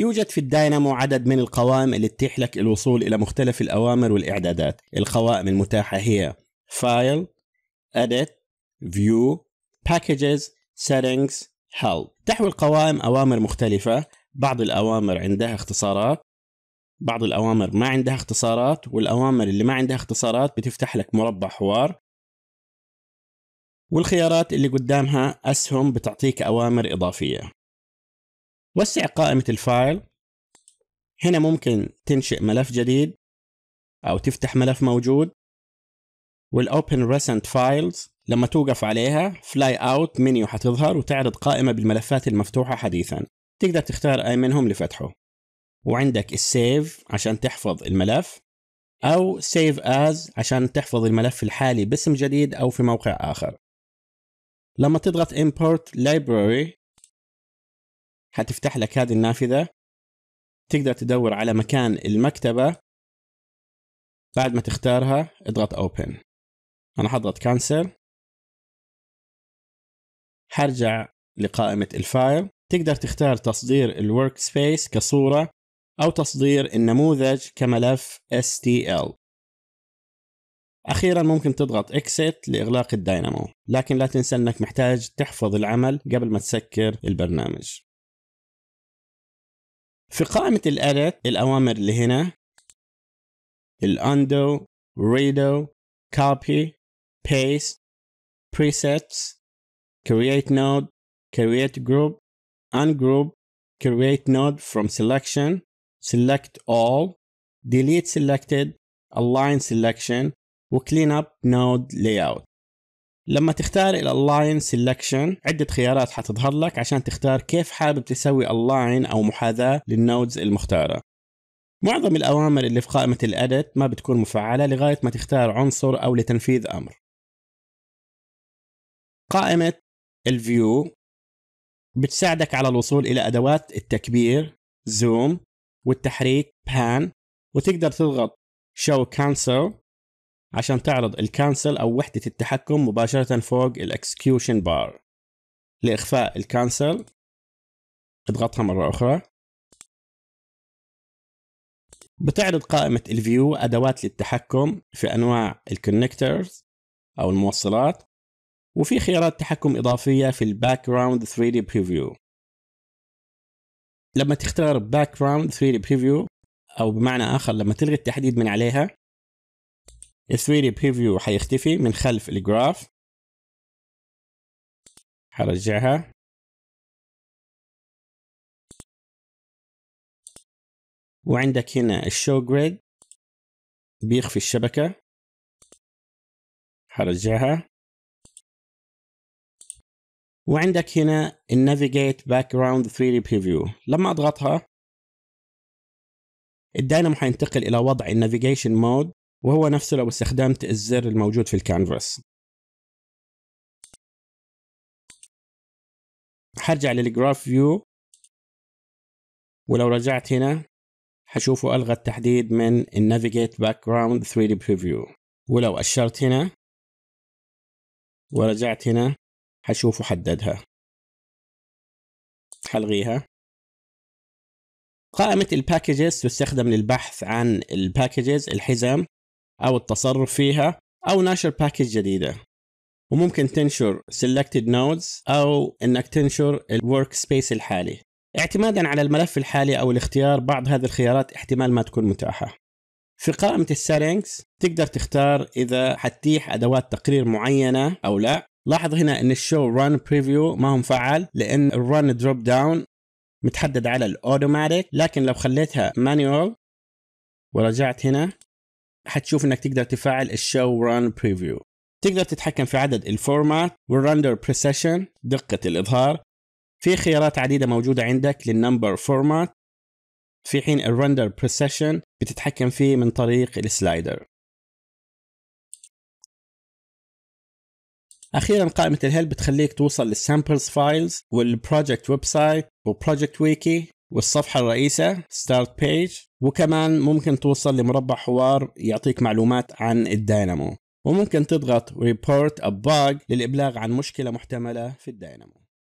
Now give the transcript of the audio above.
يوجد في الداينامو عدد من القوائم اللي تتيح لك الوصول إلى مختلف الأوامر والإعدادات القوائم المتاحة هي File Edit View Packages Settings Help تحوي القوائم أوامر مختلفة بعض الأوامر عندها اختصارات بعض الأوامر ما عندها اختصارات والأوامر اللي ما عندها اختصارات بتفتح لك مربع حوار والخيارات اللي قدامها أسهم بتعطيك أوامر إضافية وسع قائمة الفايل هنا ممكن تنشئ ملف جديد أو تفتح ملف موجود والأوبن ريسنت فايلز لما توقف عليها فلاي اوت منيو حتظهر وتعرض قائمة بالملفات المفتوحة حديثا تقدر تختار أي منهم لفتحه وعندك السيف عشان تحفظ الملف أو سيف از عشان تحفظ الملف الحالي باسم جديد أو في موقع آخر لما تضغط import library حتفتح لك هذه النافذة تقدر تدور على مكان المكتبة بعد ما تختارها اضغط اوبن انا حضغط Cancel حرجع لقائمة الفايل تقدر تختار تصدير الورك سبيس كصورة أو تصدير النموذج كملف STL أخيرا ممكن تضغط Exit لإغلاق الداينامو لكن لا تنسى أنك محتاج تحفظ العمل قبل ما تسكر البرنامج في قائمة الألت الأوامر اللي هنا الأندو ريدو copy paste presets create node create group ungroup create node from selection select all delete selected align selection وclean up node layout لما تختار الالاين سيلكشن عدة خيارات حتظهر لك عشان تختار كيف حابب تسوي الاين او محاذاة للنودز المختارة معظم الأوامر اللي في قائمة Edit ما بتكون مفعلة لغاية ما تختار عنصر أو لتنفيذ أمر قائمة الفيو بتساعدك على الوصول إلى أدوات التكبير زوم والتحريك بان وتقدر تضغط شو كانسل عشان تعرض الكانسل أو وحدة التحكم مباشرة فوق الإكسكيوشن بار لإخفاء الكانسل اضغطها مرة أخرى بتعرض قائمة الفيو أدوات للتحكم في أنواع الكونكترز أو الموصلات وفي خيارات تحكم إضافية في الباك جراوند 3D Preview لما تختار باك جراوند 3D Preview أو بمعنى آخر لما تلغي التحديد من عليها 3D بريفيو حيختفي من خلف الجراف حرجعها وعندك هنا الشو جريد بيخفي الشبكة حرجعها وعندك هنا النافيجيت باك جراوند 3 دي بريفيو لما اضغطها الداينامو حينتقل الى وضع النافيجيشن مود وهو نفسه لو استخدمت الزر الموجود في الكانفاس حرجع للجراف فيو ولو رجعت هنا حشوفه ألغى التحديد من Navigate Background 3D Preview ولو أشرت هنا ورجعت هنا حشوفه حددها حلغيها قائمة الباكيجز تستخدم للبحث عن الباكيجز الحزم أو التصرف فيها أو نشر باكج جديدة وممكن تنشر selected nodes أو أنك تنشر الورك سبيس الحالي اعتمادا على الملف الحالي أو الاختيار بعض هذه الخيارات احتمال ما تكون متاحة في قائمة Settings تقدر تختار إذا حتتيح أدوات تقرير معينة أو لا لاحظ هنا أن الشو ران بريفيو ما هو مفعل لأن الران دروب داون متحدد على الأوتوماتيك لكن لو خليتها مانيوال ورجعت هنا حتشوف انك تقدر تفعل الشو ران بريفيو تقدر تتحكم في عدد الفورمات والرندر بريسيشن دقة الإظهار في خيارات عديدة موجودة عندك للنمبر فورمات في حين الرندر بريسيشن بتتحكم فيه من طريق السلايدر أخيرا قائمة الهيلب بتخليك توصل للسامبلز فايلز والبروجكت ويب سايت وبروجكت ويكي والصفحة الرئيسة ستارت بيج وكمان ممكن توصل لمربع حوار يعطيك معلومات عن الداينامو وممكن تضغط ريبورت ا Bug للإبلاغ عن مشكلة محتملة في الداينامو